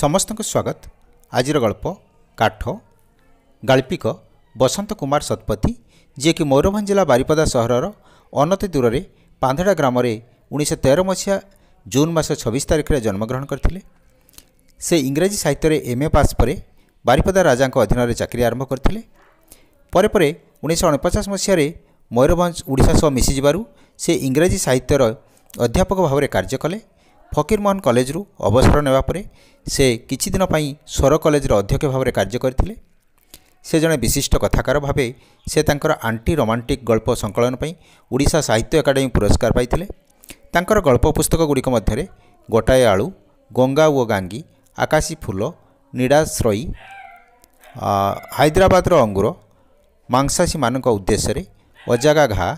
ସମସ୍ତଙ୍କୁ ସ୍ୱାଗତ ଆଜିର ଗଳ୍ପ କାଠ ଗାଳ୍ପିକ ବସନ୍ତ କୁମାର ଶତପଥୀ ଯିଏକି ମୟୂରଭଞ୍ଜ ଜିଲ୍ଲା ବାରିପଦା ସହରର ଅନତି ଦୂରରେ ପାନ୍ଧଡ଼ା ଗ୍ରାମରେ ଉଣେଇଶହ ତେର ମସିହା ଜୁନ୍ ମାସ ଛବିଶ ତାରିଖରେ ଜନ୍ମଗ୍ରହଣ କରିଥିଲେ ସେ ଇଂରାଜୀ ସାହିତ୍ୟରେ ଏମ୍ଏ ପାସ୍ ପରେ ବାରିପଦା ରାଜାଙ୍କ ଅଧୀନରେ ଚାକିରି ଆରମ୍ଭ କରିଥିଲେ ପରେ ପରେ ଉଣେଇଶହ ଅଣପଚାଶ ମସିହାରେ ମୟୂରଭଞ୍ଜ ଓଡ଼ିଶା ସହ ମିଶିଯିବାରୁ ସେ ଇଂରାଜୀ ସାହିତ୍ୟର ଅଧ୍ୟାପକ ଭାବରେ କାର୍ଯ୍ୟ କଲେ ଫକୀରମୋହନ କଲେଜରୁ ଅବସର ନେବା ପରେ ସେ କିଛି ଦିନ ପାଇଁ ସ୍ୱର କଲେଜର ଅଧ୍ୟକ୍ଷ ଭାବରେ କାର୍ଯ୍ୟ କରିଥିଲେ ସେ ଜଣେ ବିଶିଷ୍ଟ କଥାକାର ଭାବେ ସେ ତାଙ୍କର ଆଣ୍ଟି ରୋମାଣ୍ଟିକ୍ ଗଳ୍ପ ସଂକଳନ ପାଇଁ ଓଡ଼ିଶା ସାହିତ୍ୟ ଏକାଡେମୀ ପୁରସ୍କାର ପାଇଥିଲେ ତାଙ୍କର ଗଳ୍ପ ପୁସ୍ତକ ଗୁଡ଼ିକ ମଧ୍ୟରେ ଗୋଟାଏ ଆଳୁ ଗଙ୍ଗା ଓ ଗାଙ୍ଗୀ ଆକାଶୀ ଫୁଲ ନିଡ଼ାଶ୍ରୟୀ ହାଇଦ୍ରାବାଦର ଅଙ୍ଗୁର ମାଂସାସୀମାନଙ୍କ ଉଦ୍ଦେଶ୍ୟରେ ଅଜାଗା ଘା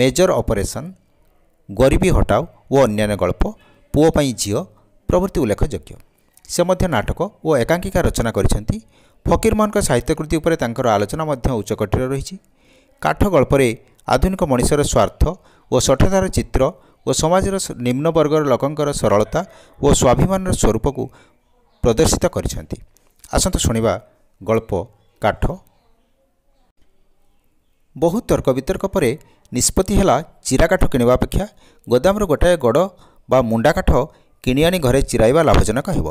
ମେଜର ଅପରେସନ୍ ଗରିବୀ ହଟାଉ ଓ ଅନ୍ୟାନ୍ୟ ଗଳ୍ପ ପୁଅ ପାଇଁ ଝିଅ ପ୍ରଭୃତି ଉଲ୍ଲେଖଯୋଗ୍ୟ ସେ ମଧ୍ୟ ନାଟକ ଓ ଏକାଙ୍କିକା ରଚନା କରିଛନ୍ତି ଫକୀରମୋହନଙ୍କ ସାହିତ୍ୟକୃତି ଉପରେ ତାଙ୍କର ଆଲୋଚନା ମଧ୍ୟ ଉଚ୍ଚକଟୀର ରହିଛି କାଠ ଗଳ୍ପରେ ଆଧୁନିକ ମଣିଷର ସ୍ୱାର୍ଥ ଓ ସଠତାର ଚିତ୍ର ଓ ସମାଜର ନିମ୍ନବର୍ଗର ଲୋକଙ୍କର ସରଳତା ଓ ସ୍ୱାଭିମାନର ସ୍ୱରୂପକୁ ପ୍ରଦର୍ଶିତ କରିଛନ୍ତି ଆସନ୍ତୁ ଶୁଣିବା ଗଳ୍ପ କାଠ ବହୁ ତର୍କ ବିତର୍କ ପରେ ନିଷ୍ପତ୍ତି ହେଲା ଚିରାକାଠ କିଣିବା ଅପେକ୍ଷା ଗୋଦାମରୁ ଗୋଟାଏ ଗଡ଼ ବା ମୁଣ୍ଡା କାଠ କିଣି ଆଣି ଘରେ ଚିରାଇବା ଲାଭଜନକ ହେବ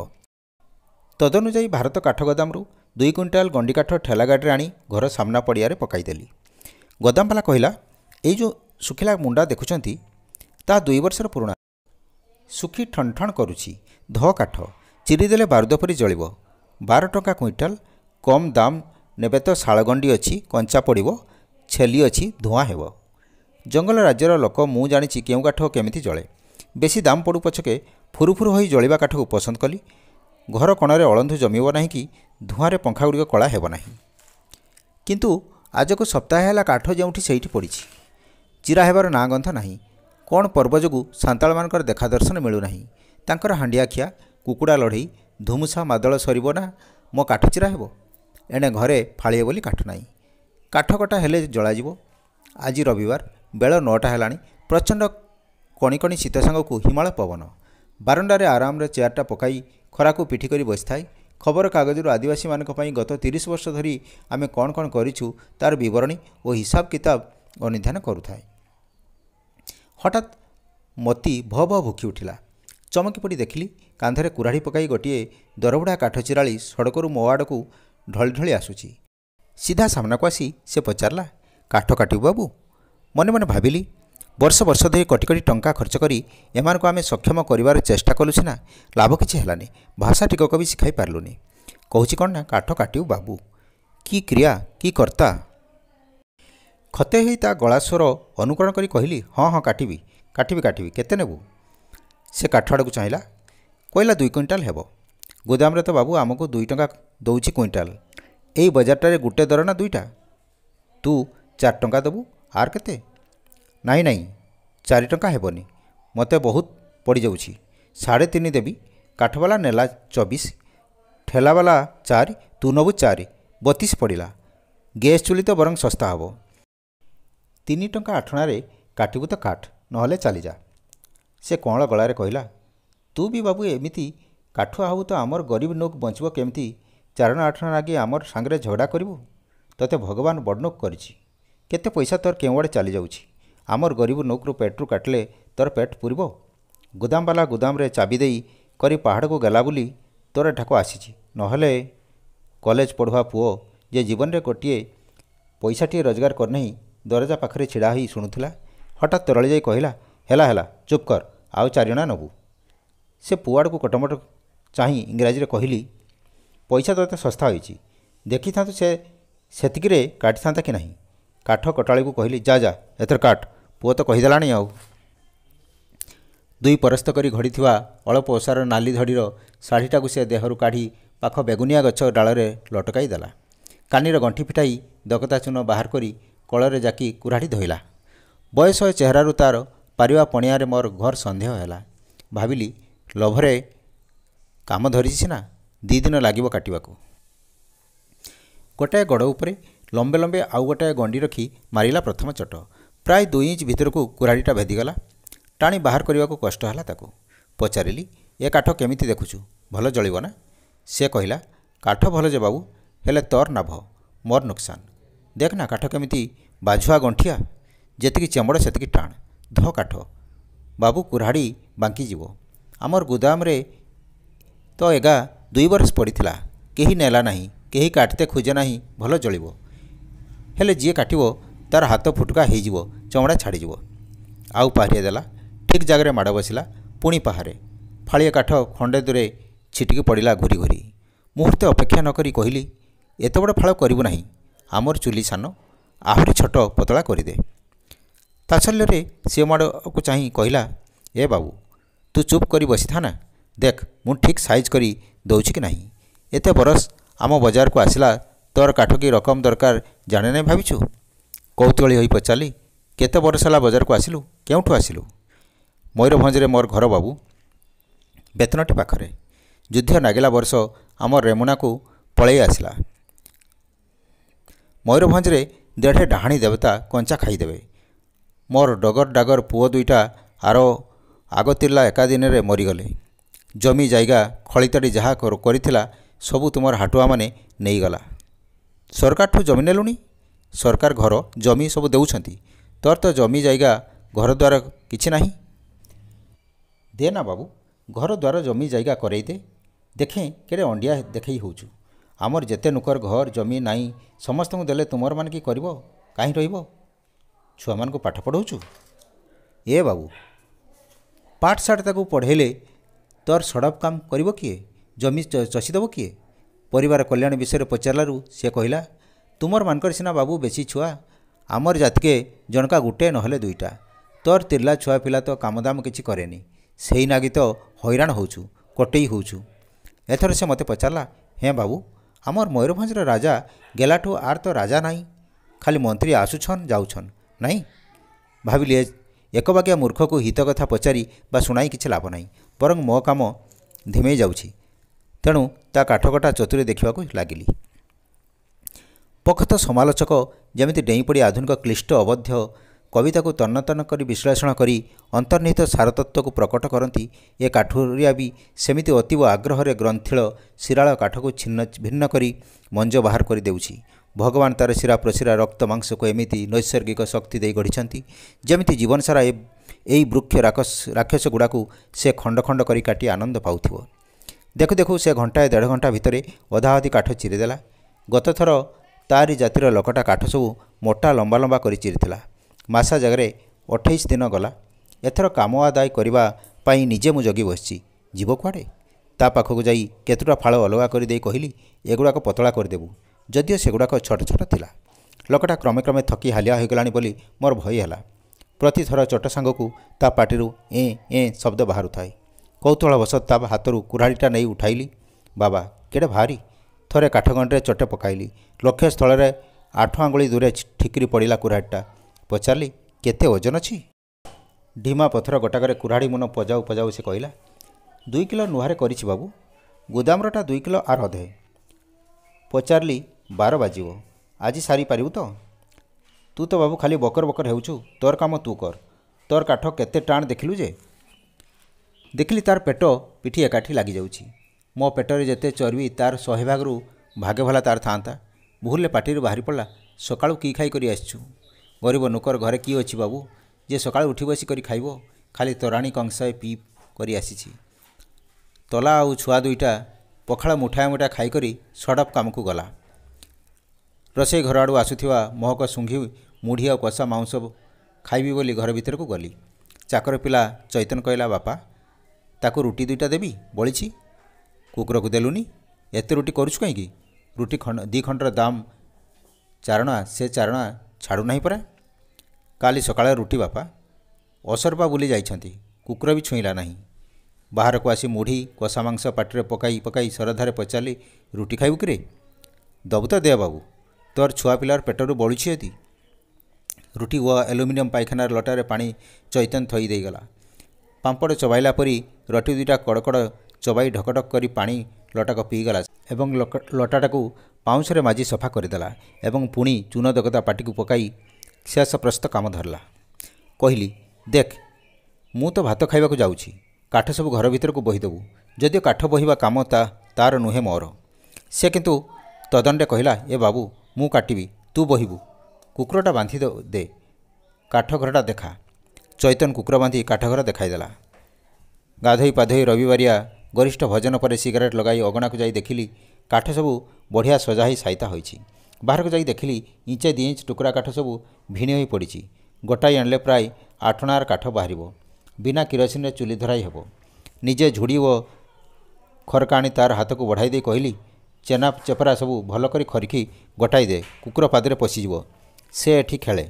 ତଦନୁଯାୟୀ ଭାରତ କାଠଗୋଦାମରୁ ଦୁଇ କ୍ୱିଣ୍ଟାଲ ଗଣ୍ଡିକାଠ ଠେଲାଗାଡ଼ିରେ ଆଣି ଘର ସାମ୍ନା ପଡ଼ିଆରେ ପକାଇଦେଲି ଗୋଦାମବାଲା କହିଲା ଏଇ ଯେଉଁ ଶୁଖିଲା ମୁଣ୍ଡା ଦେଖୁଛନ୍ତି ତାହା ଦୁଇ ବର୍ଷର ପୁରୁଣା ଶୁଖି ଠଣ ଠଣ କରୁଛି ଧ କାଠ ଚିରିଦେଲେ ବାରୁଦ ପରି ଜଳିବ ବାର ଟଙ୍କା କ୍ୱିଣ୍ଟାଲ କମ୍ ଦାମ୍ ନେବେ ତ ଶାଳଗଣ୍ଡି ଅଛି କଞ୍ଚା ପଡ଼ିବ ଛେଲି ଅଛି ଧୂଆଁ ହେବ ଜଙ୍ଗଲ ରାଜ୍ୟର ଲୋକ ମୁଁ ଜାଣିଛି କେଉଁ କାଠ କେମିତି ଜଳେ ବେଶି ଦାମ୍ ପଡ଼ୁ ପଛକେ ଫୁରୁଫୁରୁ ହୋଇ ଜଳିବା କାଠକୁ ପସନ୍ଦ କଲି ଘର କଣରେ ଅଳନ୍ଧୁ ଜମିବ ନାହିଁ କି ଧୂଆଁରେ ପଙ୍ଖାଗୁଡ଼ିକ କଳା ହେବ ନାହିଁ କିନ୍ତୁ ଆଜକୁ ସପ୍ତାହେ ହେଲା କାଠ ଯେଉଁଠି ସେଇଠି ପଡ଼ିଛି ଚିରା ହେବାର ନାଁ ଗନ୍ଥ ନାହିଁ କ'ଣ ପର୍ବ ଯୋଗୁଁ ସାନ୍ତାଳମାନଙ୍କର ଦେଖା ଦର୍ଶନ ମିଳୁନାହିଁ ତାଙ୍କର ହାଣ୍ଡିଆଖିଆ କୁକୁଡ଼ା ଲଢ଼େଇ ଧୂମୁସା ମାଦଳ ସରିବ ନା ମୋ କାଠ ଚିରା ହେବ ଏଣେ ଘରେ ଫାଳିବ ବୋଲି କାଠ ନାହିଁ କାଠକଟା ହେଲେ ଜଳାଯିବ ଆଜି ରବିବାର ବେଳ ନଅଟା ହେଲାଣି ପ୍ରଚଣ୍ଡ କଣିକଣି ଶୀତ ସାଙ୍ଗକୁ ହିମାଳ ପବନ ବାରଣ୍ଡାରେ ଆରାମରେ ଚେୟାରଟା ପକାଇ ଖରାକୁ ପିଠି କରି ବସିଥାଏ ଖବରକାଗଜରୁ ଆଦିବାସୀମାନଙ୍କ ପାଇଁ ଗତ ତିରିଶ ବର୍ଷ ଧରି ଆମେ କ'ଣ କ'ଣ କରିଛୁ ତା'ର ବିବରଣୀ ଓ ହିସାବ କିତାବ ଅନୁଧ୍ୟାନ କରୁଥାଏ ହଠାତ୍ ମତି ଭ ଭ ଭୁକି ଉଠିଲା ଚମକି ପଡ଼ି ଦେଖିଲି କାନ୍ଧରେ କୁରାଢ଼ି ପକାଇ ଗୋଟିଏ ଦରବୁଡ଼ା କାଠ ଚିରାଳି ସଡ଼କରୁ ମୋ ଆଡ଼କୁ ଢଳି ଢଳି ଆସୁଛି ସିଧା ସାମ୍ନାକୁ ଆସି ସେ ପଚାରିଲା କାଠ କାଟିବୁ ବାବୁ ମନେ ମନେ ଭାବିଲି ବର୍ଷ ବର୍ଷ ଧରି କୋଟି କୋଟି ଟଙ୍କା ଖର୍ଚ୍ଚ କରି ଏମାନଙ୍କୁ ଆମେ ସକ୍ଷମ କରିବାର ଚେଷ୍ଟା କଲୁ ସିନା ଲାଭ କିଛି ହେଲାନି ଭାଷା ଟିକକ ବି ଶିଖାଇ ପାରିଲୁନି କହୁଛି କ'ଣ ନା କାଠ କାଟିବୁ ବାବୁ କି କ୍ରିୟା କି କର୍ତ୍ତା ଖତେ ହେଇ ତା ଗଳା ସ୍ୱର ଅନୁକରଣ କରି କହିଲି ହଁ ହଁ କାଟିବି କାଟିବି କାଟିବି କେତେ ନେବୁ ସେ କାଠ ଆଡ଼କୁ ଚାହିଁଲା କହିଲା ଦୁଇ କ୍ୱିଣ୍ଟାଲ ହେବ ଗୋଦାମରେ ତ ବାବୁ ଆମକୁ ଦୁଇ ଟଙ୍କା ଦେଉଛି କ୍ୱିଣ୍ଟାଲ ଏଇ ବଜାରଟାରେ ଗୋଟେ ଦର ନା ଦୁଇଟା ତୁ ଚାରି ଟଙ୍କା ଦେବୁ ଆର୍ କେତେ ନାଇଁ ନାଇଁ ଚାରି ଟଙ୍କା ହେବନି ମୋତେ ବହୁତ ପଡ଼ିଯାଉଛି ସାଢ଼େ ତିନି ଦେବି କାଠବାଲା ନେଲା ଚବିଶ ଠେଲାବାଲା ଚାରି ତୁ ନେବୁ ଚାରି ବତିଶ ପଡ଼ିଲା ଗ୍ୟାସ୍ ଚୁଲି ତ ବରଂ ଶସ୍ତା ହେବ ତିନି ଟଙ୍କା ଆଠଣାରେ କାଟିବୁ ତ କାଠ ନହେଲେ ଚାଲିଯା ସେ କଅଁଳ ଗଳାରେ କହିଲା ତୁ ବି ବାବୁ ଏମିତି କାଠୁଆ ହେବୁ ତ ଆମର ଗରିବ ନୋକ ବଞ୍ଚିବ କେମିତି ଚାରଣ ଆଠଣା ଲାଗି ଆମର ସାଙ୍ଗରେ ଝଗଡ଼ା କରିବୁ ତୋତେ ଭଗବାନ ବଡ଼ନୋକ କରିଛି କେତେ ପଇସା ତୋର କେଉଁଆଡ଼େ ଚାଲିଯାଉଛି ଆମର ଗରିବ ନୋକରୁ ପେଟରୁ କାଟିଲେ ତୋର ପେଟ ପୂରିବ ଗୋଦାମବାଲା ଗୋଦାମରେ ଚାବି ଦେଇ କରି ପାହାଡ଼କୁ ଗଲା ବୋଲି ତୋର ଏଠାକୁ ଆସିଛି ନହେଲେ କଲେଜ ପଢ଼ୁଆ ପୁଅ ଯେ ଜୀବନରେ ଗୋଟିଏ ପଇସାଟିଏ ରୋଜଗାର କରିନାହିଁ ଦରଜା ପାଖରେ ଛିଡ଼ା ହୋଇ ଶୁଣୁଥିଲା ହଠାତ୍ ତରଳି ଯାଇ କହିଲା ହେଲା ହେଲା ଚୁପ୍ କର ଆଉ ଚାରିଣା ନେବୁ ସେ ପୁଅ ଆଡ଼କୁ କଟମଟ ଚାହିଁ ଇଂରାଜୀରେ କହିଲି ପଇସା ତୋତେ ଶସ୍ତା ହୋଇଛି ଦେଖିଥାନ୍ତୁ ସେ ସେତିକିରେ କାଟିଥାନ୍ତା କି ନାହିଁ କାଠ କଟାଳିକୁ କହିଲି ଯା ଯା ଏଥର କାଟ ପୁଅ ତ କହିଦେଲାଣି ଆଉ ଦୁଇ ପରସ୍ତ କରି ଘଡ଼ିଥିବା ଅଳପ ଓଷାର ନାଲି ଧଡ଼ିର ଶାଢ଼ୀଟାକୁ ସେ ଦେହରୁ କାଢ଼ି ପାଖ ବେଗୁନିଆ ଗଛ ଡାଳରେ ଲଟକାଇ ଦେଲା କାନିର ଗଣ୍ଠି ଫିଟାଇ ଦକତା ଚୂନ ବାହାର କରି କଳରେ ଯାକି କୁରାଢ଼ି ଧୋଇଲା ବୟସ ଚେହେରାରୁ ତା'ର ପାରିବା ପଣିଆରେ ମୋର ଘର ସନ୍ଦେହ ହେଲା ଭାବିଲି ଲୋଭରେ କାମ ଧରିଛି ସିନା ଦୁଇ ଦିନ ଲାଗିବ କାଟିବାକୁ ଗୋଟାଏ ଗଡ଼ ଉପରେ ଲମ୍ବେ ଲମ୍ବେ ଆଉ ଗୋଟାଏ ଗଣ୍ଡି ରଖି ମାରିଲା ପ୍ରଥମ ଚଟ ପ୍ରାୟ ଦୁଇ ଇଞ୍ଚ ଭିତରକୁ କୁରାଢ଼ୀଟା ଭେଦିଗଲା ଟାଣି ବାହାର କରିବାକୁ କଷ୍ଟ ହେଲା ତାକୁ ପଚାରିଲି ଏ କାଠ କେମିତି ଦେଖୁଛୁ ଭଲ ଜଳିବ ନା ସେ କହିଲା କାଠ ଭଲ ଯେ ବାବୁ ହେଲେ ତୋର ନାଭ ମୋର ନୁକସାନ ଦେଖ ନା କାଠ କେମିତି ବାଝୁଆ ଗଣ୍ଠିଆ ଯେତିକି ଚେମଡ଼ ସେତିକି ଟାଣ ଧ କାଠ ବାବୁ କୁରାଢ଼ୀ ବାଙ୍କିଯିବ ଆମର ଗୋଦାମରେ ତ ଏଗା ଦୁଇ ବର୍ଷ ପଡ଼ିଥିଲା କେହି ନେଲା ନାହିଁ କେହି କାଟିତେ ଖୋଜେ ନାହିଁ ଭଲ ଜଳିବ ହେଲେ ଯିଏ କାଟିବ ତାର ହାତ ଫୁଟୁକା ହୋଇଯିବ ଚମଡ଼ା ଛାଡ଼ିଯିବ ଆଉ ପାହାରିଆ ଦେଲା ଠିକ୍ ଜାଗାରେ ମାଡ଼ ବସିଲା ପୁଣି ପାହାରେ ଫାଳିଆ କାଠ ଖଣ୍ଡେ ଦୂରେ ଛିଟିକି ପଡ଼ିଲା ଘୁରି ଘୁରି ମୁହୂର୍ତ୍ତେ ଅପେକ୍ଷା ନକରି କହିଲି ଏତେ ବଡ଼ ଫାଳ କରିବୁ ନାହିଁ ଆମର ଚୁଲି ସାନ ଆହୁରି ଛୋଟ ପତଳା କରିଦେ ତାଛଲ୍ୟରେ ସିଏ ମାଡ଼କୁ ଚାହିଁ କହିଲା ଏ ବାବୁ ତୁ ଚୁପ୍ କରି ବସିଥା ନା ଦେଖ ମୁଁ ଠିକ୍ ସାଇଜ୍ କରି ଦେଉଛି କି ନାହିଁ ଏତେ ବରଷ ଆମ ବଜାରକୁ ଆସିଲା ତୋର କାଠ କି ରକମ ଦରକାର ଜାଣେ ନାହିଁ ଭାବିଛୁ କୌତୁହଳୀ ହୋଇ ପଚାରିଲି କେତେ ବର୍ଷ ହେଲା ବଜାରକୁ ଆସିଲୁ କେଉଁଠୁ ଆସିଲୁ ମୟୂରଭଞ୍ଜରେ ମୋର ଘର ବାବୁ ବେତନଟି ପାଖରେ ଯୁଦ୍ଧ ନାଗିଲା ବର୍ଷ ଆମ ରେମୁନାକୁ ପଳାଇ ଆସିଲା ମୟୂରଭଞ୍ଜରେ ଦେଢ଼େ ଡାହାଣୀ ଦେବତା କଞ୍ଚା ଖାଇଦେବେ ମୋର ଡଗର ଡାଗର ପୁଅ ଦୁଇଟା ଆର ଆଗତିର୍ଲା ଏକାଦିନରେ ମରିଗଲେ ଜମି ଜାଗା ଖଳିତାଡ଼ି ଯାହା କରିଥିଲା ସବୁ ତୁମର ହାଟୁଆମାନେ ନେଇଗଲା ସରକାରଠୁ ଜମି ନେଲୁଣି ସରକାର ଘର ଜମି ସବୁ ଦେଉଛନ୍ତି ତୋର ତ ଜମି ଜାয়ଗା ଘରଦ୍ୱାର କିଛି ନାହିଁ ଦେ ନା ବାବୁ ଘରଦ୍ୱାର ଜମି ଜାୟଗା କରେଇ ଦେ ଦେଖେ କେଡ଼େ ଅଣ୍ଡିଆ ଦେଖେଇ ହେଉଛୁ ଆମର ଯେତେ ନୁକର ଘର ଜମି ନାହିଁ ସମସ୍ତଙ୍କୁ ଦେଲେ ତୁମର ମାନେ କି କରିବ କାହିଁ ରହିବ ଛୁଆମାନଙ୍କୁ ପାଠ ପଢ଼ାଉଛୁ ଏ ବାବୁ ପାଠଶାଠ ତାକୁ ପଢ଼େଇଲେ ତୋର ସଡ଼ପ କାମ କରିବ କିଏ ଜମି ଚଷିଦେବ କିଏ ପରିବାର କଲ୍ୟାଣ ବିଷୟରେ ପଚାରିଲାରୁ ସେ କହିଲା ତୁମର ମାନଙ୍କର ସିନା ବାବୁ ବେଶି ଛୁଆ ଆମର ଜାତିକେ ଜଣକା ଗୋଟିଏ ନହେଲେ ଦୁଇଟା ତୋର ତିର୍ଲା ଛୁଆ ପିଲା ତ କାମଦାମ କିଛି କରେନି ସେଇ ନାଗି ତ ହଇରାଣ ହେଉଛୁ କଟେଇ ହେଉଛୁ ଏଥର ସେ ମୋତେ ପଚାରିଲା ହେଁ ବାବୁ ଆମର ମୟୂରଭଞ୍ଜର ରାଜା ଗେଲାଠୁ ଆର୍ ତ ରାଜା ନାହିଁ ଖାଲି ମନ୍ତ୍ରୀ ଆସୁଛନ୍ ଯାଉଛନ୍ ନାହିଁ ଭାବିଲି ଏକବାକିଆ ମୂର୍ଖକୁ ହିତ କଥା ପଚାରି ବା ଶୁଣାଇ କିଛି ଲାଭ ନାହିଁ ବରଂ ମୋ କାମ ଧିମେଇ ଯାଉଛି ତେଣୁ ତା କାଠକଟା ଚତୁରେ ଦେଖିବାକୁ ଲାଗିଲି ପ୍ରଖ୍ୟାତ ସମାଲୋଚକ ଯେମିତି ଡେଇଁପଡ଼ି ଆଧୁନିକ କ୍ଲିଷ୍ଟ ଅବଧ୍ୟ କବିତାକୁ ତନ୍ନତନ୍ନ କରି ବିଶ୍ଳେଷଣ କରି ଅନ୍ତର୍ନିହିତ ସାରତତ୍ଵକୁ ପ୍ରକଟ କରନ୍ତି ଏ କାଠୁରିଆ ବି ସେମିତି ଅତୀବ ଆଗ୍ରହରେ ଗ୍ରନ୍ଥିଳ ଶିରାଳ କାଠକୁ ଛିନ୍ନ ଭିନ୍ନ କରି ମଞ୍ଜ ବାହାର କରିଦେଉଛି ଭଗବାନ ତାର ଶିରା ପ୍ରଶିରା ରକ୍ତ ମାଂସକୁ ଏମିତି ନୈସର୍ଗିକ ଶକ୍ତି ଦେଇ ଗଢ଼ିଛନ୍ତି ଯେମିତି ଜୀବନସାରା ଏହି ବୃକ୍ଷ ରାକ୍ଷସ ଗୁଡ଼ାକୁ ସେ ଖଣ୍ଡ ଖଣ୍ଡ କରି କାଟି ଆନନ୍ଦ ପାଉଥିବ ଦେଖୁ ଦେଖୁ ସେ ଘଣ୍ଟାଏ ଦେଢ଼ ଘଣ୍ଟା ଭିତରେ ଅଧା ଅଧି କାଠ ଚିରିଦେଲା ଗତଥର ତାରି ଜାତିର ଲୋକଟା କାଠ ସବୁ ମୋଟା ଲମ୍ବା ଲମ୍ବା କରି ଚିରିଥିଲା ମାସା ଜାଗାରେ ଅଠେଇଶ ଦିନ ଗଲା ଏଥର କାମ ଆଦାୟ କରିବା ପାଇଁ ନିଜେ ମୁଁ ଜଗି ବସିଛି ଯିବ କୁଆଡ଼େ ତା ପାଖକୁ ଯାଇ କେତେଟା ଫାଳ ଅଲଗା କରିଦେଇ କହିଲି ଏଗୁଡ଼ାକ ପତଳା କରିଦେବୁ ଯଦିଓ ସେଗୁଡ଼ାକ ଛୋଟ ଛୋଟ ଥିଲା ଲୋକଟା କ୍ରମେ କ୍ରମେ ଥକି ହାଲିଆ ହୋଇଗଲାଣି ବୋଲି ମୋର ଭୟ ହେଲା ପ୍ରତି ଥର ଛୋଟ ସାଙ୍ଗକୁ ତା ପାଟିରୁ ଏ ଏ ଶବ୍ଦ ବାହାରୁଥାଏ କୌତୁହଳବଶତ ତା ହାତରୁ କୁରାଢ଼ୀଟା ନେଇ ଉଠାଇଲି ବାବା କେଡ଼େ ଭାରି ଥରେ କାଠଗଣ୍ଡିରେ ଚଟେ ପକାଇଲି ଲକ୍ଷ୍ୟ ସ୍ଥଳରେ ଆଠ ଆଙ୍ଗୁଳି ଦୂରେ ଠିକିରି ପଡ଼ିଲା କୁରାଢ଼ୀଟା ପଚାରିଲି କେତେ ଓଜନ ଅଛି ଢିମା ପଥର ଗୋଟାକରେ କୁରାଢ଼ୀ ମୁନ ପଜାଉ ପଜାଉ ସେ କହିଲା ଦୁଇ କିଲୋ ନୁହାରେ କରିଛି ବାବୁ ଗୋଦାମରଟା ଦୁଇ କିଲୋ ଆର ଅଧେ ପଚାରିଲି ବାର ବାଜିବ ଆଜି ସାରିପାରିବୁ ତ ତୁ ତ ବାବୁ ଖାଲି ବକର ବକର ହେଉଛୁ ତୋର କାମ ତୁ କର ତୋର କାଠ କେତେ ଟାଣ ଦେଖିଲୁ ଯେ ଦେଖିଲି ତାର ପେଟ ପିଠି ଏକାଠି ଲାଗିଯାଉଛି ମୋ ପେଟରେ ଯେତେ ଚର୍ବି ତାର ଶହେ ଭାଗରୁ ଭାଗେ ଭଲା ତାର ଥାଆନ୍ତା ଭୁଲରେ ପାଟିରୁ ବାହାରି ପଡ଼ିଲା ସକାଳୁ କି ଖାଇ କରି ଆସିଛୁ ଗରିବ ନୋକର ଘରେ କିଏ ଅଛି ବାବୁ ଯେ ସକାଳୁ ଉଠି ବସି କରି ଖାଇବ ଖାଲି ତୋରାଣୀ କଂସାଏ ପି କରି ଆସିଛି ତଲା ଆଉ ଛୁଆ ଦୁଇଟା ପଖାଳ ମୁଠାଏ ମୁଠା ଖାଇକରି ସଡ଼ପ କାମକୁ ଗଲା ରୋଷେଇ ଘର ଆଡ଼ୁ ଆସୁଥିବା ମହକ ଶୁଙ୍ଘି ମୁଢ଼ି ଆଉ କଷା ମାଉଁସ ଖାଇବି ବୋଲି ଘର ଭିତରକୁ ଗଲି ଚାକର ପିଲା ଚୈତନ୍ କହିଲା ବାପା ତାକୁ ରୁଟି ଦୁଇଟା ଦେବି ବଳିଛି କୁକୁରକୁ ଦେଲୁନି ଏତେ ରୁଟି କରୁଛୁ କାହିଁକି ରୁଟି ଖଣ୍ଡ ଦୁଇ ଖଣ୍ଡର ଦାମ ଚାରଣା ସେ ଚାରଣା ଛାଡ଼ୁନାହିଁ ପରା କାଲି ସକାଳେ ରୁଟି ବାପା ଅସରପା ବୁଲି ଯାଇଛନ୍ତି କୁକୁର ବି ଛୁଇଁଲା ନାହିଁ ବାହାରକୁ ଆସି ମୁଢ଼ି କଷା ମାଂସ ପାଟିରେ ପକାଇ ପକାଇ ଶ୍ରଦ୍ଧାରେ ପଚାରିଲି ରୁଟି ଖାଇବୁ କିରେ ଦେବୁ ତ ଦେହ ବାବୁ ତୋର ଛୁଆ ପିଲାର ପେଟରୁ ବଳୁଛି ଯଦି ରୁଟି ଓ ଆଲୁମିନିୟମ ପାଇଖାନାର ଲଟାରେ ପାଣି ଚୈତନ୍ୟ ଥୋଇ ଦେଇଗଲା ପାମ୍ପଡ଼ ଚବାଇଲା ପରି ରୁଟି ଦୁଇଟା କଡ଼କଡ଼ ଚବାଇ ଢକଢକ କରି ପାଣି ଲଟାକ ପିଇଗଲା ଏବଂ ଲଟାଟାକୁ ପାଉଁଶରେ ମାଜି ସଫା କରିଦେଲା ଏବଂ ପୁଣି ଚୂନ ଦେଗତା ପାଟିକୁ ପକାଇ ଶେଷ ପ୍ରସ୍ତ କାମ ଧରିଲା କହିଲି ଦେଖ ମୁଁ ତ ଭାତ ଖାଇବାକୁ ଯାଉଛି କାଠ ସବୁ ଘର ଭିତରକୁ ବହିଦେବୁ ଯଦିଓ କାଠ ବହିବା କାମ ତା ତା'ର ନୁହେଁ ମୋର ସେ କିନ୍ତୁ ତଦଣ୍ଡେ କହିଲା ଏ ବାବୁ ମୁଁ କାଟିବି ତୁ ବହିବୁ କୁକୁରଟା ବାନ୍ଧି ଦେ କାଠ ଘରଟା ଦେଖା ଚୈତନ୍ କୁକୁର ବାନ୍ଧି କାଠ ଘର ଦେଖାଇଦେଲା ଗାଧୋଇ ପାଧୋଇ ରବିବାରିଆ ଗରିଷ୍ଠ ଭଜନ ପରେ ସିଗାରେଟ୍ ଲଗାଇ ଅଗଣାକୁ ଯାଇ ଦେଖିଲି କାଠ ସବୁ ବଢ଼ିଆ ସଜା ହୋଇ ସାଇତା ହୋଇଛି ବାହାରକୁ ଯାଇ ଦେଖିଲି ଇଞ୍ଚେ ଦୁଇ ଇଞ୍ଚ ଟୁକୁରା କାଠ ସବୁ ଭିଣି ହୋଇ ପଡ଼ିଛି ଗୋଟାଏ ଆଣିଲେ ପ୍ରାୟ ଆଠଣାର କାଠ ବାହାରିବ ବିନା କିରୋସିନରେ ଚୁଲି ଧରାଇ ହେବ ନିଜେ ଝୁଡ଼ି ଓ ଖରକା ଆଣି ତାର ହାତକୁ ବଢ଼ାଇ ଦେଇ କହିଲି ଚେନା ଚେପରା ସବୁ ଭଲ କରି ଖରିକି ଗୋଟାଇ ଦେ କୁକୁର ପାଦରେ ପଶିଯିବ ସେ ଏଠି ଖେଳେ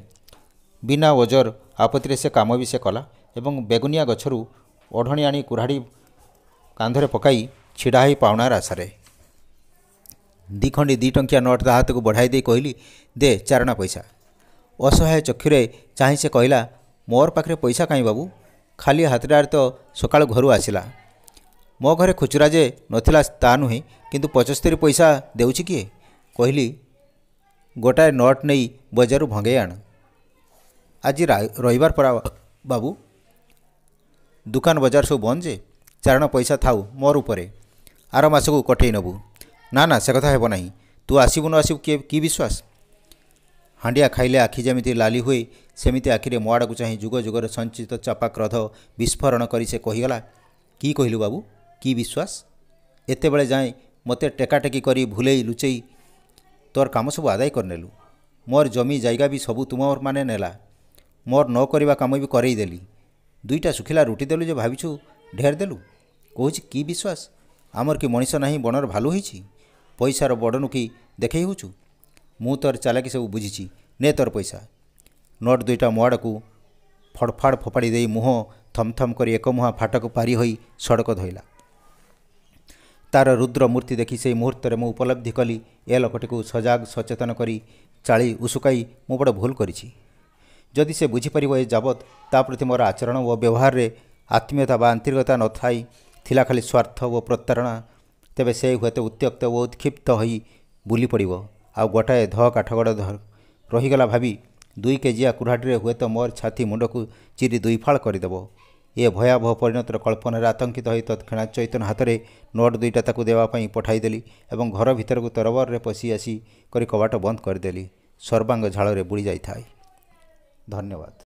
ବିନା ଓଜର ଆପତ୍ତିରେ ସେ କାମ ବି ସେ କଲା ଏବଂ ବେଗୁନିଆ ଗଛରୁ ଓଢ଼ଣି ଆଣି କୁରାଢ଼ି କାନ୍ଧରେ ପକାଇ ଛିଡ଼ା ହୋଇ ପାଉଣା ରାସରେ ଦୁଇ ଖଣ୍ଡି ଦୁଇ ଟଙ୍କିଆ ନୋଟ୍ ତା ହାତକୁ ବଢ଼ାଇ ଦେଇ କହିଲି ଦେ ଚାରଣା ପଇସା ଅସହାୟ ଚକ୍ଷୁରେ ଚାହିଁ ସେ କହିଲା ମୋର ପାଖରେ ପଇସା କାହିଁ ବାବୁ ଖାଲି ହାତଟାରେ ତ ସକାଳୁ ଘରୁ ଆସିଲା ମୋ ଘରେ ଖୁଚୁରା ଯେ ନଥିଲା ତା ନୁହେଁ କିନ୍ତୁ ପଞ୍ଚସ୍ତରୀ ପଇସା ଦେଉଛି କିଏ କହିଲି ଗୋଟାଏ ନୋଟ୍ ନେଇ ବଜାରରୁ ଭଙ୍ଗେଇ ଆଣ ଆଜି ରବିବାର ପରା ବାବୁ ଦୋକାନ ବଜାର ସବୁ ବନ୍ଦ ଯେ ଚାରଣ ପଇସା ଥାଉ ମୋର ଉପରେ ଆର ମାସକୁ କଟେଇ ନେବୁ ନା ନା ସେ କଥା ହେବ ନାହିଁ ତୁ ଆସିବୁ ନ ଆସିବୁ କିଏ କି ବିଶ୍ୱାସ ହାଣ୍ଡିଆ ଖାଇଲେ ଆଖି ଯେମିତି ଲାଲି ହୁଏ ସେମିତି ଆଖିରେ ମୋ ଆଡ଼କୁ ଚାହିଁ ଯୁଗ ଯୁଗରେ ସଞ୍ଚିତ ଚାପାକ୍ରୋଧ ବିସ୍ଫୋରଣ କରି ସେ କହିଗଲା କି କହିଲୁ ବାବୁ କି ବିଶ୍ୱାସ ଏତେବେଳେ ଯାଏଁ ମୋତେ ଟେକାଟେକି କରି ଭୁଲେଇ ଲୁଚେଇ ତୋର କାମ ସବୁ ଆଦାୟ କରିନେଲୁ ମୋର ଜମି ଜାଗା ବି ସବୁ ତୁମର ମାନେ ନେଲା ମୋର ନ କରିବା କାମ ବି କରେଇଦେଲି ଦୁଇଟା ଶୁଖିଲା ରୁଟି ଦେଲୁ ଯେ ଭାବିଛୁ ଢେର ଦେଲୁ କହୁଛି କି ବିଶ୍ୱାସ ଆମର କି ମଣିଷ ନାହିଁ ବଣର ଭାଲୁ ହୋଇଛି ପଇସାର ବଡ଼ନୁ କି ଦେଖେଇ ହେଉଛୁ ମୁଁ ତୋର ଚାଲାକି ସବୁ ବୁଝିଛି ନେ ତୋର ପଇସା ନୋଟ୍ ଦୁଇଟା ମୁଆଡ଼କୁ ଫଡ଼ଫାଡ଼ ଫୋପାଡ଼ି ଦେଇ ମୁହଁ ଥମଥମ୍ କରି ଏକ ମୁହଁ ଫାଟକୁ ପାରି ହୋଇ ସଡ଼କ ଧୋଇଲା ତା'ର ରୁଦ୍ର ମୂର୍ତ୍ତି ଦେଖି ସେହି ମୁହୂର୍ତ୍ତରେ ମୁଁ ଉପଲବ୍ଧି କଲି ଏ ଲୋକଟିକୁ ସଜାଗ ସଚେତନ କରି ଚାଳି ଉସୁକାଇ ମୁଁ ବଡ଼ ଭୁଲ କରିଛି ଯଦି ସେ ବୁଝିପାରିବ ଏ ଯାବତ୍ ତା ପ୍ରତି ମୋର ଆଚରଣ ଓ ବ୍ୟବହାରରେ ଆତ୍ମୀୟତା ବା ଆନ୍ତରିକତା ନଥାଇ ଥିଲା ଖାଲି ସ୍ୱାର୍ଥ ଓ ପ୍ରତାରଣା ତେବେ ସେ ହୁଏତ ଉତ୍ତ୍ୟକ୍ତ ଓ ଉତ୍କ୍ଷିପ୍ତ ହୋଇ ବୁଲି ପଡ଼ିବ ଆଉ ଗୋଟାଏ ଧ କାଠଗଡ଼ ରହିଗଲା ଭାବି ଦୁଇ କେଜିଆ କୁରାଢ଼ିରେ ହୁଏତ ମୋର ଛାତି ମୁଣ୍ଡକୁ ଚିରି ଦୁଇଫାଳ କରିଦେବ ଏ ଭୟାବହ ପରିଣତର କଳ୍ପନାରେ ଆତଙ୍କିତ ହୋଇ ତତ୍କ୍ଷଣାତ୍ ଚୈତନ ହାତରେ ନୋଟ୍ ଦୁଇଟା ତାକୁ ଦେବା ପାଇଁ ପଠାଇଦେଲି ଏବଂ ଘର ଭିତରକୁ ତରବରରେ ପଶି ଆସି କରି କବାଟ ବନ୍ଦ କରିଦେଲି ସର୍ବାଙ୍ଗ ଝାଳରେ ବୁଡ଼ି ଯାଇଥାଏ ଧନ୍ୟବାଦ